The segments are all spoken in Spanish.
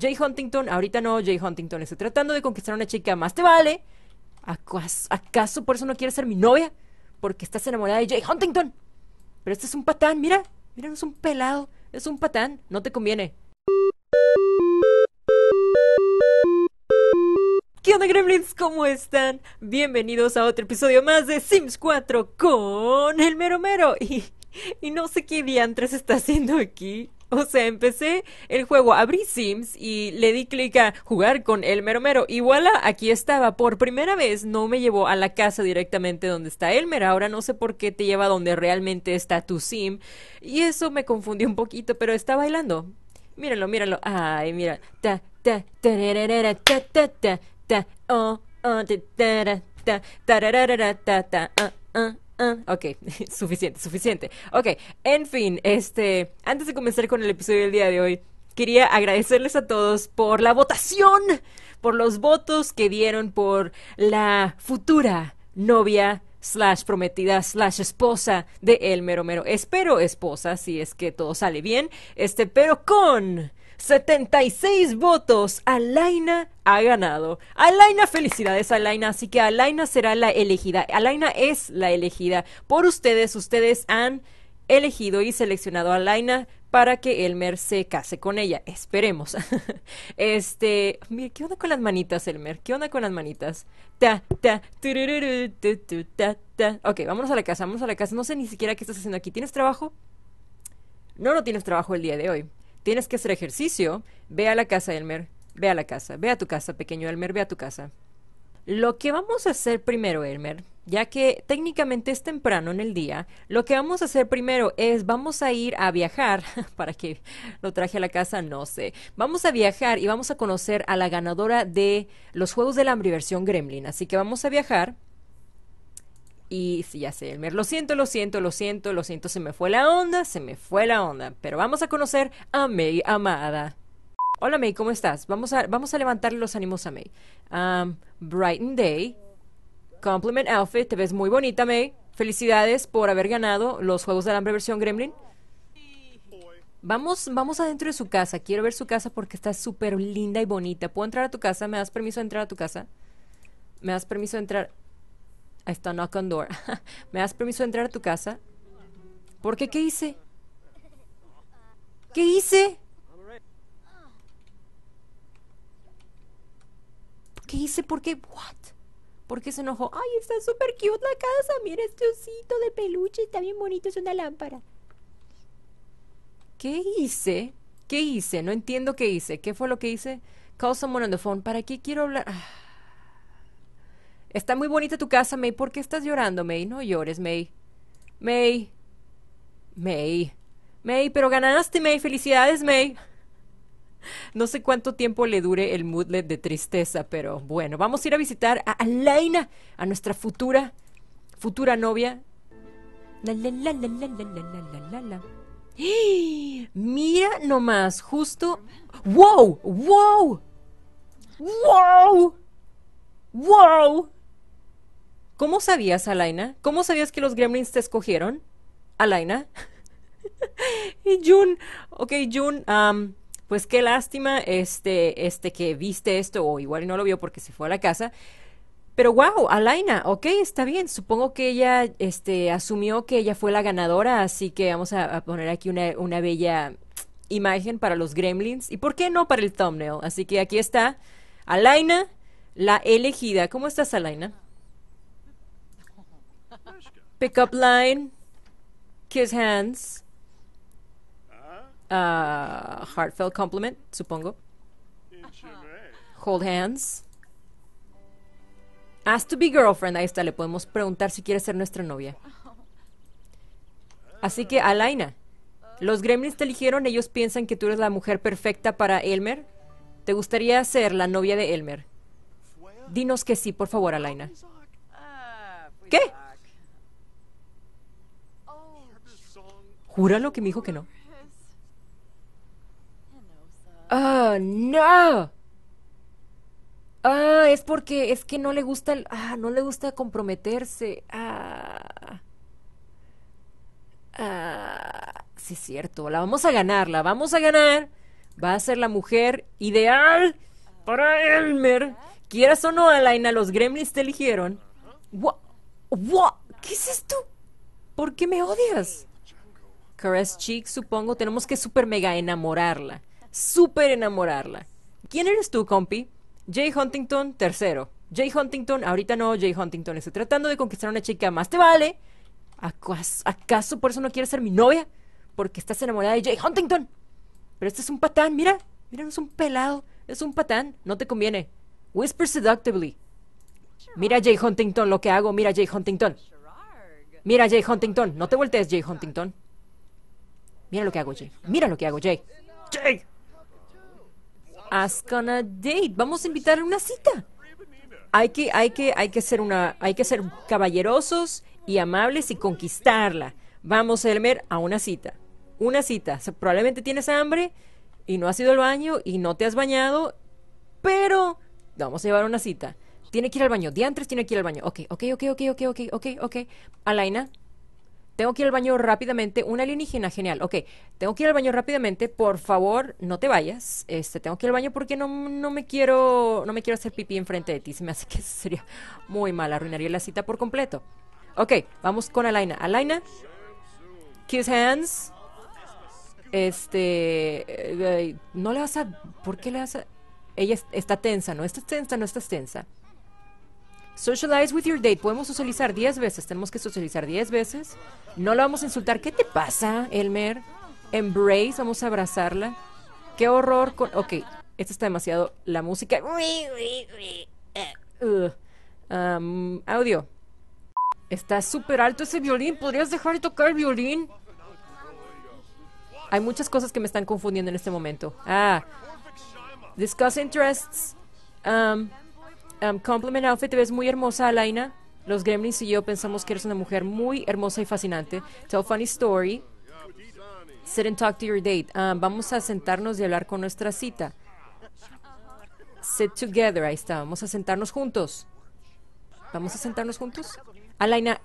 Jay Huntington, ahorita no, Jay Huntington, estoy tratando de conquistar a una chica más, ¿te vale? ¿Acaso, por eso no quieres ser mi novia? Porque estás enamorada de Jay Huntington. Pero este es un patán, mira, mira, no es un pelado, es un patán, no te conviene. ¿Qué onda Gremlins? ¿Cómo están? Bienvenidos a otro episodio más de Sims 4 con el mero mero. Y, y no sé qué diantres está haciendo aquí. O sea, empecé el juego, abrí Sims y le di clic a jugar con Elmer mero Y voilà, aquí estaba. Por primera vez no me llevó a la casa directamente donde está Elmer. Ahora no sé por qué te lleva donde realmente está tu Sim. Y eso me confundió un poquito, pero está bailando. Míralo, míralo. Ay, mira. Ta, ta, ta, ta, ta, oh, oh Ah, ok, suficiente, suficiente. Ok, en fin, este, antes de comenzar con el episodio del día de hoy, quería agradecerles a todos por la votación, por los votos que dieron por la futura novia slash prometida slash esposa de El Mero Mero. Espero esposa, si es que todo sale bien, este, pero con 76 votos. Alaina ha ganado. Alaina, felicidades Alaina. Así que Alaina será la elegida. Alaina es la elegida. Por ustedes, ustedes han elegido y seleccionado a Alaina para que Elmer se case con ella. Esperemos. este, mira, ¿qué onda con las manitas, Elmer? ¿Qué onda con las manitas? Ta, ta, tu, tu, ta, ta. Ok, vámonos a la casa, Vamos a la casa. No sé ni siquiera qué estás haciendo aquí. ¿Tienes trabajo? No, no tienes trabajo el día de hoy tienes que hacer ejercicio, ve a la casa, Elmer, ve a la casa, ve a tu casa, pequeño Elmer, ve a tu casa. Lo que vamos a hacer primero, Elmer, ya que técnicamente es temprano en el día, lo que vamos a hacer primero es vamos a ir a viajar, para que lo traje a la casa, no sé. Vamos a viajar y vamos a conocer a la ganadora de los Juegos la Hambre versión Gremlin. Así que vamos a viajar y sí, ya sé, Elmer, lo siento, lo siento, lo siento, lo siento, se me fue la onda, se me fue la onda. Pero vamos a conocer a May Amada. Hola May, ¿cómo estás? Vamos a, vamos a levantar los ánimos a May. Um, Brighton Day, Compliment Outfit, te ves muy bonita May. Felicidades por haber ganado los Juegos de Hambre versión Gremlin. Vamos, vamos adentro de su casa. Quiero ver su casa porque está súper linda y bonita. ¿Puedo entrar a tu casa? ¿Me das permiso de entrar a tu casa? ¿Me das permiso de entrar? está knock door. ¿Me has permiso de entrar a tu casa? ¿Por qué? ¿Qué hice? ¿Qué hice? ¿Qué hice? ¿Por qué? ¿What? ¿Por qué se enojó? Ay, está súper cute la casa. Mira este osito de peluche. Está bien bonito. Es una lámpara. ¿Qué hice? ¿Qué hice? No entiendo qué hice. ¿Qué fue lo que hice? Call someone on the phone. ¿Para qué quiero hablar? Ah. Está muy bonita tu casa, May. ¿Por qué estás llorando, May? No llores, May. May. May. May, pero ganaste, May. Felicidades, May. No sé cuánto tiempo le dure el moodlet de tristeza, pero bueno, vamos a ir a visitar a Alaina, a nuestra futura, futura novia. La, la, la, la, la, Mira nomás, justo. ¡Wow! ¡Wow! ¡Wow! ¡Wow! ¿Cómo sabías, Alaina? ¿Cómo sabías que los gremlins te escogieron? Alaina. y Jun, ok, June, pues qué lástima este, este que viste esto, o igual no lo vio porque se fue a la casa. Pero wow, Alaina, ok, está bien. Supongo que ella este, asumió que ella fue la ganadora, así que vamos a, poner aquí una, una, bella imagen para los gremlins. ¿Y por qué no para el thumbnail? Así que aquí está Alaina, la elegida. ¿Cómo estás, Alaina? Pick up line. Kiss hands. Ah. Ah, heartfelt compliment, supongo. Hold hands. Ask to be girlfriend. Ahí está, le podemos preguntar si quiere ser nuestra novia. Así que, Alaina, los gremlins te eligieron, ellos piensan que tú eres la mujer perfecta para Elmer. ¿Te gustaría ser la novia de Elmer? Dinos que sí, por favor, Alaina. Ah, pues ¿Qué? lo que me dijo que no. ¡Ah, no! Ah, es porque es que no le gusta el, ah, no le gusta comprometerse. Ah. Ah, sí es cierto, la vamos a ganar, la vamos a ganar. Va a ser la mujer ideal para Elmer. Quieras o no, Alaina, los gremlins te eligieron. ¿Qué es esto? ¿Por qué me odias? Caress Cheek, supongo, tenemos que super mega enamorarla. Super enamorarla. ¿Quién eres tú, compi? Jay Huntington, tercero. Jay Huntington, ahorita no, Jay Huntington, estoy tratando de conquistar a una chica más. ¿Te vale? ¿Acaso, acaso por eso no quieres ser mi novia? Porque estás enamorada de Jay Huntington. Pero este es un patán, mira. Mira, no es un pelado. Es un patán. No te conviene. Whisper seductively. Mira, Jay Huntington, lo que hago. Mira, Jay Huntington. Mira, Jay Huntington. No te voltees, Jay Huntington. Mira lo que hago, Jay. Mira lo que hago, Jay. Jay. Ask on a date. Vamos a invitar a una cita. Hay que, hay que, hay que ser una, hay que ser caballerosos y amables y conquistarla. Vamos, Elmer, a una cita. Una cita. probablemente tienes hambre y no has ido al baño y no te has bañado, pero vamos a llevar una cita. Tiene que ir al baño. Diantres tiene que ir al baño. Ok, ok, ok, ok, ok, ok, ok, ok. Alaina, tengo que ir al baño rápidamente, una alienígena, genial, ok, tengo que ir al baño rápidamente, por favor, no te vayas, este, tengo que ir al baño porque no, me quiero, no me quiero hacer pipí enfrente de ti, se me hace que sería muy mal, arruinaría la cita por completo. Ok, vamos con Alaina, Alaina, kiss hands, este, eh, no le vas a, ¿por qué le vas a...? Ella está tensa, ¿no? Estás tensa, no estás tensa. Socialize with your date. Podemos socializar 10 veces. Tenemos que socializar 10 veces. No la vamos a insultar. ¿Qué te pasa, Elmer? Embrace. Vamos a abrazarla. Qué horror. Con... Ok, esto está demasiado. La música. Uh, um, audio. Está súper alto ese violín. ¿Podrías dejar de tocar el violín? Hay muchas cosas que me están confundiendo en este momento. Ah. Discuss interests. Um, um, Compliment Outfit, te ves muy hermosa, Alaina. Los Gremlins y yo pensamos que eres una mujer muy hermosa y fascinante. Tell funny story. Sit and talk to your date. vamos a sentarnos y hablar con nuestra cita. Sit together, ahí está. Vamos a sentarnos juntos. Vamos a sentarnos juntos. Alaina,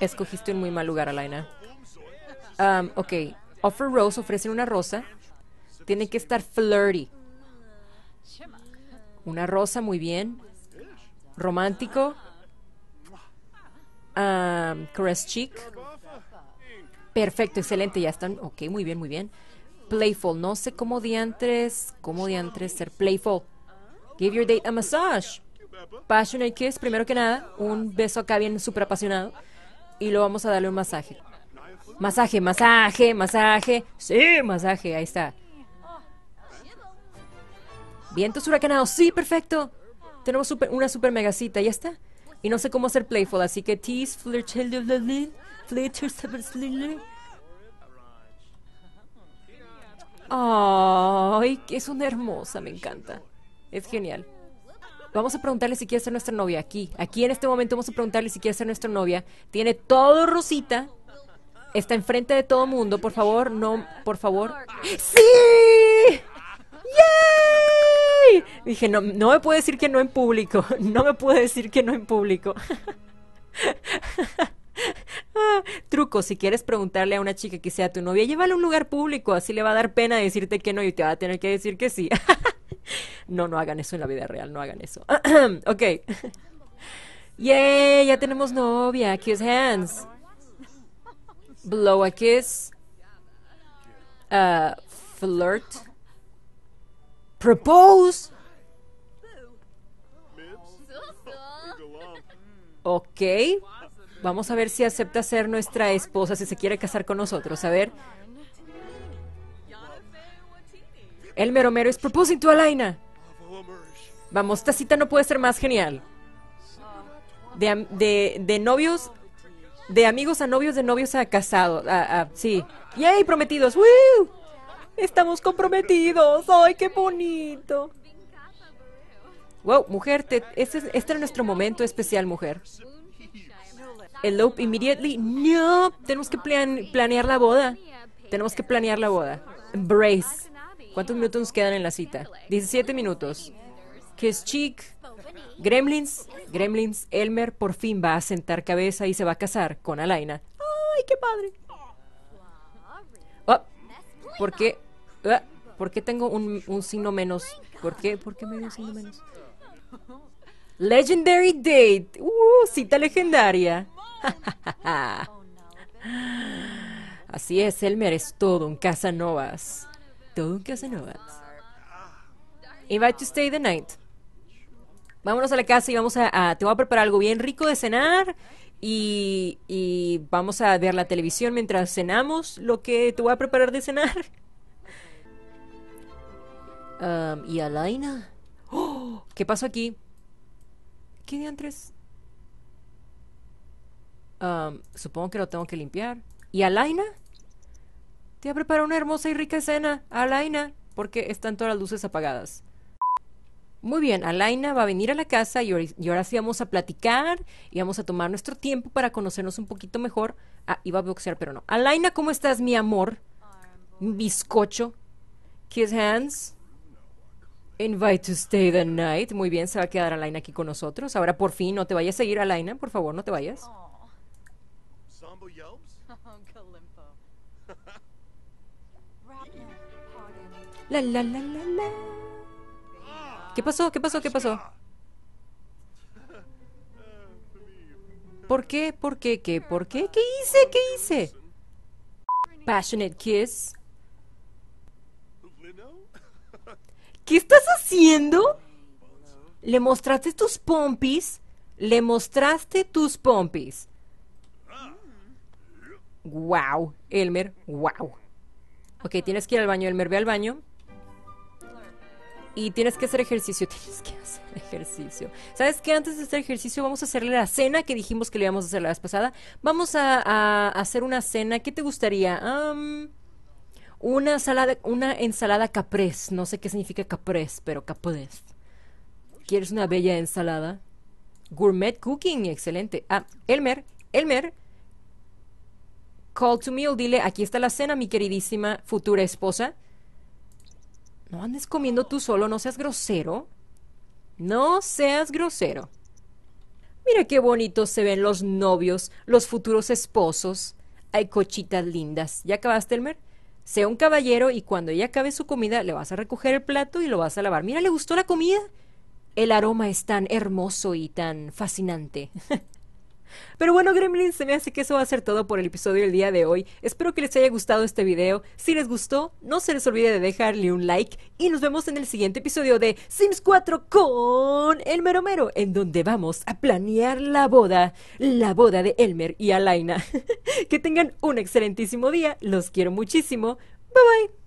escogiste un muy mal lugar, Alaina. Um, ok, offer rose, ofrecen una rosa. Tienen que estar flirty. Una rosa, muy bien. Romántico. Um, ah, Cheek. Perfecto, excelente, ya están. Ok, muy bien, muy bien. Playful, no sé cómo diantres, cómo diantres ser playful. Give your date a massage. Passionate kiss, primero que nada, un beso acá bien súper apasionado. Y lo vamos a darle un masaje. Masaje, masaje, masaje. Sí, masaje, ahí está. Vientos huracanados, sí, perfecto. Tenemos una super mega cita, ya está. Y no sé cómo hacer playful, así que tease, Ay, es una hermosa, me encanta. Es genial. Vamos a preguntarle si quiere ser nuestra novia aquí. Aquí en este momento vamos a preguntarle si quiere ser nuestra novia. Tiene todo Rosita. Está enfrente de todo mundo. Por favor, no, por favor. ¡Sí! ¡Yeah! Dije, no, me puedo decir que no en público, no me puedo decir que no en público. truco, si quieres preguntarle a una chica que sea tu novia, llévala a un lugar público, así le va a dar pena decirte que no y te va a tener que decir que sí. no, no hagan eso en la vida real, no hagan eso. ok. Yay, ya tenemos novia. Kiss hands. Blow a kiss. Uh, flirt. Propose. Ok, vamos a ver si acepta ser nuestra esposa, si se quiere casar con nosotros. A ver. El mero mero es proposing to Alaina. Vamos, esta cita no puede ser más genial. De, de, de novios, de amigos a novios, de novios a casados. sí. ¡Yay! Prometidos. Estamos comprometidos. ¡Ay, qué bonito! Wow, mujer, este, este es este nuestro momento especial, mujer. El Elope immediately. No, tenemos que planear la boda. Tenemos que planear la boda. Embrace. ¿Cuántos minutos nos quedan en la cita? 17 minutos. Kiss Chick. Gremlins. Gremlins. Elmer por fin va a sentar cabeza y se va a casar con Alaina. ¡Ay, qué padre! Oh, ¿Por qué? Ah, ¿Por qué tengo un, un signo menos? ¿Por qué? ¿Por qué me dio un signo menos? Legendary Date. Uh, cita legendaria. Así es, Elmer es todo un Casanovas. Todo un Casanovas. Invite to stay the night. Vámonos a la casa y vamos a, Te voy a preparar algo bien rico de cenar. Y, vamos a ver la televisión mientras cenamos lo que te voy a preparar de cenar. Um, ¿Y Alaina? ¿Qué pasó aquí? ¿Qué diantres? supongo que lo tengo que limpiar. ¿Y Alaina? Te preparado una hermosa y rica cena, Alaina, porque están todas las luces apagadas. Muy bien, Alaina va a venir a la casa y, y, ahora sí vamos a platicar y vamos a tomar nuestro tiempo para conocernos un poquito mejor. Ah, iba a boxear, pero no. Alaina, ¿cómo estás, mi amor? Bizcocho. Kiss hands. Invite to stay the night. Muy bien, se va a quedar Alaina aquí con nosotros. Ahora por fin, no te vayas a seguir, Alaina, por favor, no te vayas. qué? ¿Por qué? ¿Qué? ¿Por qué? ¿Qué hice? ¿Qué hice? Passionate kiss. ¿Qué estás haciendo? Le mostraste tus pompis. Le mostraste tus pompis. Wow, Elmer, wow. Ok, tienes que ir al baño, Elmer, ve al baño. Y tienes que hacer ejercicio, tienes que hacer ejercicio. ¿Sabes qué? Antes de hacer ejercicio vamos a hacerle la cena que dijimos que le íbamos a hacer la vez pasada. Vamos a, hacer una cena. ¿Qué te gustaría? Una ensalada caprés. No sé qué significa caprés, pero caprés. ¿Quieres una bella ensalada? Gourmet cooking, excelente. Ah, Elmer, Elmer. Call to meal, dile, aquí está la cena, mi queridísima futura esposa. No andes comiendo tú solo, no seas grosero. No seas grosero. Mira qué bonitos se ven los novios, los futuros esposos. Hay cochitas lindas. ¿Ya acabaste, Elmer? sea un caballero y cuando ella acabe su comida le vas a recoger el plato y lo vas a lavar. Mira, ¿le gustó la comida? El aroma es tan hermoso y tan fascinante. Pero bueno, Gremlins, se me hace que eso va a ser todo por el episodio del día de hoy. Espero que les haya gustado este video. Si les gustó, no se les olvide de dejarle un like. Y nos vemos en el siguiente episodio de Sims 4 con Elmer en donde vamos a planear la boda, la boda de Elmer y Alaina. que tengan un excelentísimo día, los quiero muchísimo. Bye bye.